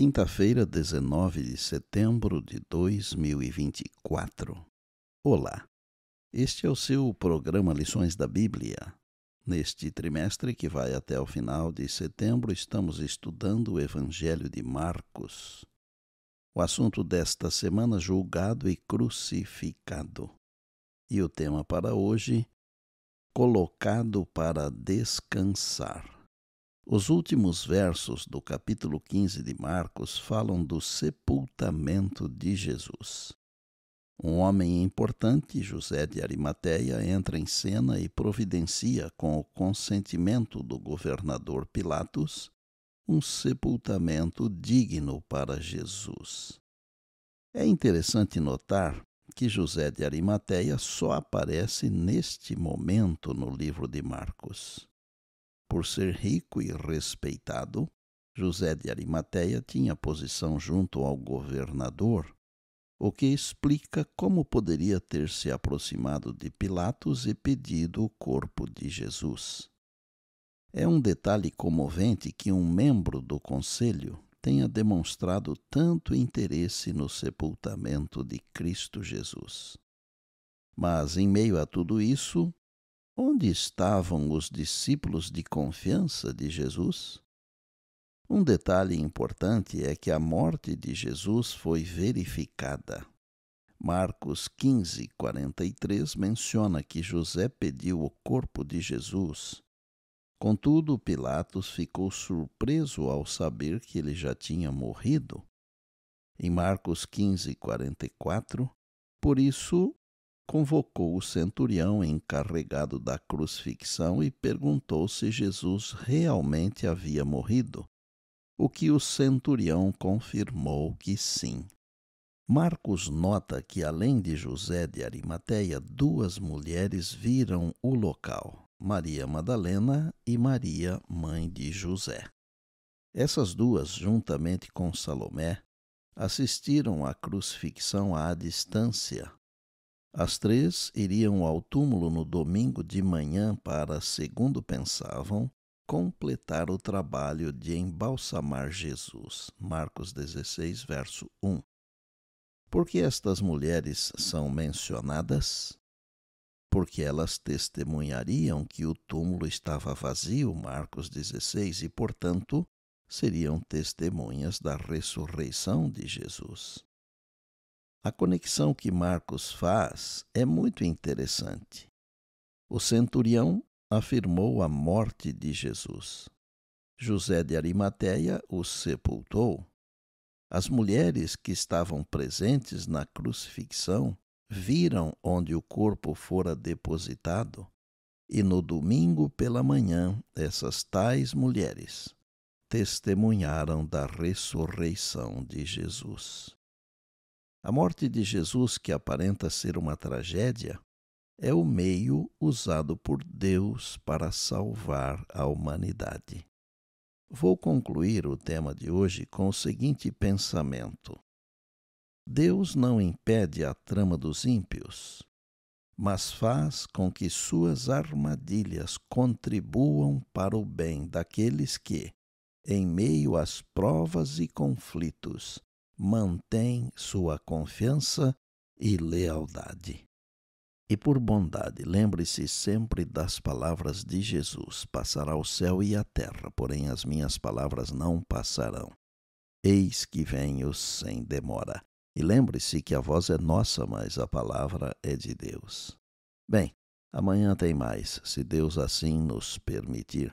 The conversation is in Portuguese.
Quinta-feira, 19 de setembro de 2024. Olá. Este é o seu programa Lições da Bíblia. Neste trimestre que vai até o final de setembro, estamos estudando o Evangelho de Marcos. O assunto desta semana julgado e crucificado. E o tema para hoje colocado para descansar. Os últimos versos do capítulo 15 de Marcos falam do sepultamento de Jesus. Um homem importante, José de Arimateia, entra em cena e providencia, com o consentimento do governador Pilatos, um sepultamento digno para Jesus. É interessante notar que José de Arimateia só aparece neste momento no livro de Marcos. Por ser rico e respeitado, José de Arimateia tinha posição junto ao governador, o que explica como poderia ter se aproximado de Pilatos e pedido o corpo de Jesus. É um detalhe comovente que um membro do conselho tenha demonstrado tanto interesse no sepultamento de Cristo Jesus. Mas, em meio a tudo isso, Onde estavam os discípulos de confiança de Jesus? Um detalhe importante é que a morte de Jesus foi verificada. Marcos 15, 43 menciona que José pediu o corpo de Jesus. Contudo, Pilatos ficou surpreso ao saber que ele já tinha morrido. Em Marcos 15, 44, por isso convocou o centurião encarregado da crucifixão e perguntou se Jesus realmente havia morrido, o que o centurião confirmou que sim. Marcos nota que, além de José de Arimateia, duas mulheres viram o local, Maria Madalena e Maria, mãe de José. Essas duas, juntamente com Salomé, assistiram à crucifixão à distância, as três iriam ao túmulo no domingo de manhã para, segundo pensavam, completar o trabalho de embalsamar Jesus. Marcos 16, verso 1. Por que estas mulheres são mencionadas? Porque elas testemunhariam que o túmulo estava vazio, Marcos 16, e, portanto, seriam testemunhas da ressurreição de Jesus. A conexão que Marcos faz é muito interessante. O centurião afirmou a morte de Jesus. José de Arimateia o sepultou. As mulheres que estavam presentes na crucifixão viram onde o corpo fora depositado, e no domingo pela manhã essas tais mulheres testemunharam da ressurreição de Jesus. A morte de Jesus, que aparenta ser uma tragédia, é o meio usado por Deus para salvar a humanidade. Vou concluir o tema de hoje com o seguinte pensamento: Deus não impede a trama dos ímpios, mas faz com que suas armadilhas contribuam para o bem daqueles que, em meio às provas e conflitos, mantém sua confiança e lealdade. E por bondade, lembre-se sempre das palavras de Jesus: Passará o céu e a terra, porém as minhas palavras não passarão. Eis que venho sem demora. E lembre-se que a voz é nossa, mas a palavra é de Deus. Bem, amanhã tem mais, se Deus assim nos permitir.